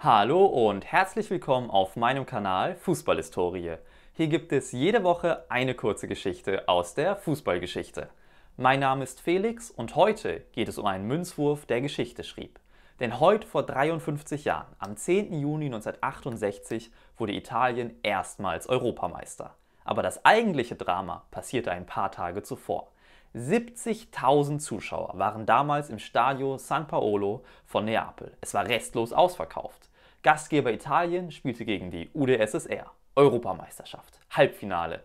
Hallo und herzlich willkommen auf meinem Kanal Fußballhistorie. Hier gibt es jede Woche eine kurze Geschichte aus der Fußballgeschichte. Mein Name ist Felix und heute geht es um einen Münzwurf, der Geschichte schrieb. Denn heute vor 53 Jahren, am 10. Juni 1968, wurde Italien erstmals Europameister. Aber das eigentliche Drama passierte ein paar Tage zuvor. 70.000 Zuschauer waren damals im Stadio San Paolo von Neapel. Es war restlos ausverkauft. Gastgeber Italien spielte gegen die UdSSR. Europameisterschaft, Halbfinale.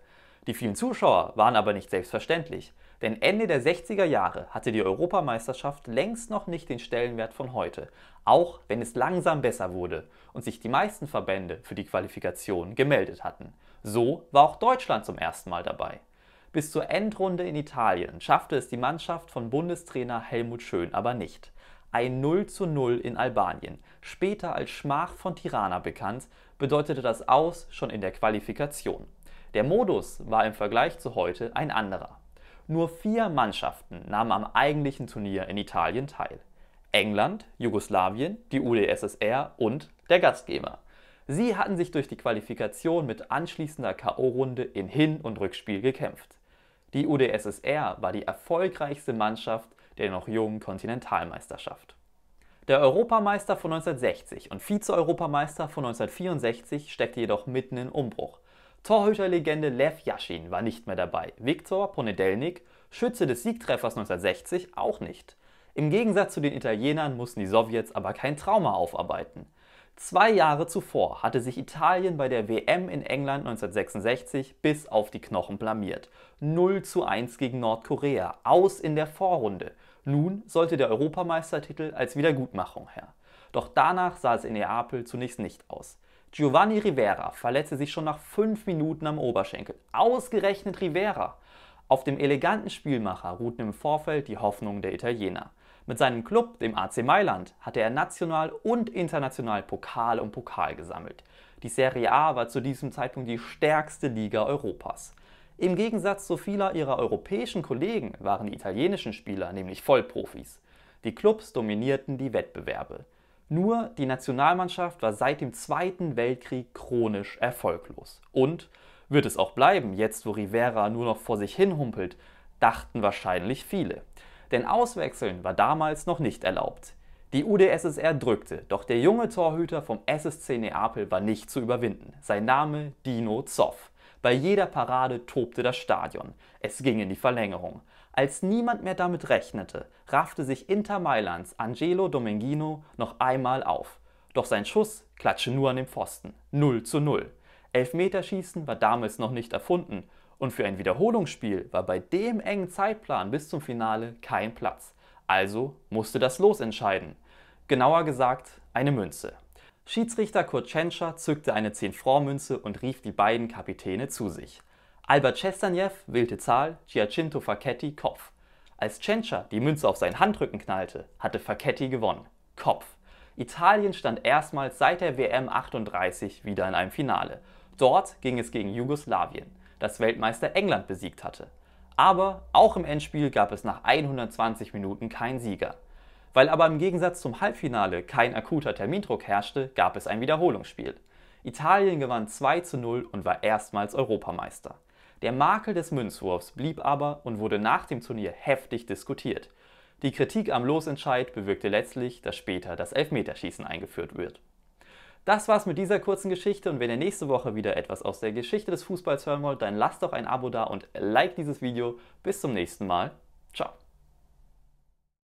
Die vielen Zuschauer waren aber nicht selbstverständlich, denn Ende der 60er Jahre hatte die Europameisterschaft längst noch nicht den Stellenwert von heute, auch wenn es langsam besser wurde und sich die meisten Verbände für die Qualifikation gemeldet hatten. So war auch Deutschland zum ersten Mal dabei. Bis zur Endrunde in Italien schaffte es die Mannschaft von Bundestrainer Helmut Schön aber nicht. Ein 0 zu 0 in Albanien, später als Schmach von Tirana bekannt, bedeutete das Aus schon in der Qualifikation. Der Modus war im Vergleich zu heute ein anderer. Nur vier Mannschaften nahmen am eigentlichen Turnier in Italien teil. England, Jugoslawien, die UdSSR und der Gastgeber. Sie hatten sich durch die Qualifikation mit anschließender KO-Runde in Hin- und Rückspiel gekämpft. Die UdSSR war die erfolgreichste Mannschaft der noch jungen Kontinentalmeisterschaft. Der Europameister von 1960 und Vize-Europameister von 1964 steckte jedoch mitten in Umbruch. Torhüterlegende Lev Yashin war nicht mehr dabei, Viktor Ponedelnik, Schütze des Siegtreffers 1960, auch nicht. Im Gegensatz zu den Italienern mussten die Sowjets aber kein Trauma aufarbeiten. Zwei Jahre zuvor hatte sich Italien bei der WM in England 1966 bis auf die Knochen blamiert. 0 zu 1 gegen Nordkorea, aus in der Vorrunde. Nun sollte der Europameistertitel als Wiedergutmachung her. Doch danach sah es in Neapel zunächst nicht aus. Giovanni Rivera verletzte sich schon nach fünf Minuten am Oberschenkel. Ausgerechnet Rivera! Auf dem eleganten Spielmacher ruhten im Vorfeld die Hoffnungen der Italiener. Mit seinem Club, dem AC Mailand, hatte er national und international Pokal um Pokal gesammelt. Die Serie A war zu diesem Zeitpunkt die stärkste Liga Europas. Im Gegensatz zu vieler ihrer europäischen Kollegen waren die italienischen Spieler nämlich Vollprofis. Die Clubs dominierten die Wettbewerbe. Nur die Nationalmannschaft war seit dem Zweiten Weltkrieg chronisch erfolglos. Und wird es auch bleiben, jetzt wo Rivera nur noch vor sich hin humpelt, dachten wahrscheinlich viele. Denn Auswechseln war damals noch nicht erlaubt. Die UdSSR drückte, doch der junge Torhüter vom SSC Neapel war nicht zu überwinden. Sein Name Dino Zoff. Bei jeder Parade tobte das Stadion. Es ging in die Verlängerung. Als niemand mehr damit rechnete, raffte sich Inter Mailands Angelo Domenghino noch einmal auf. Doch sein Schuss klatschte nur an dem Pfosten. 0 zu 0. Elfmeterschießen war damals noch nicht erfunden, und für ein Wiederholungsspiel war bei dem engen Zeitplan bis zum Finale kein Platz. Also musste das Los entscheiden. Genauer gesagt, eine Münze. Schiedsrichter Kurt Tschentscher zückte eine 10-Franc-Münze und rief die beiden Kapitäne zu sich. Albert Chestanjew wählte Zahl, Giacinto Facchetti Kopf. Als Tschentscher die Münze auf seinen Handrücken knallte, hatte Facchetti gewonnen. Kopf. Italien stand erstmals seit der WM 38 wieder in einem Finale. Dort ging es gegen Jugoslawien das Weltmeister England besiegt hatte. Aber auch im Endspiel gab es nach 120 Minuten keinen Sieger. Weil aber im Gegensatz zum Halbfinale kein akuter Termindruck herrschte, gab es ein Wiederholungsspiel. Italien gewann 2 zu 0 und war erstmals Europameister. Der Makel des Münzwurfs blieb aber und wurde nach dem Turnier heftig diskutiert. Die Kritik am Losentscheid bewirkte letztlich, dass später das Elfmeterschießen eingeführt wird. Das war's mit dieser kurzen Geschichte und wenn ihr nächste Woche wieder etwas aus der Geschichte des Fußballs hören wollt, dann lasst doch ein Abo da und like dieses Video. Bis zum nächsten Mal. Ciao.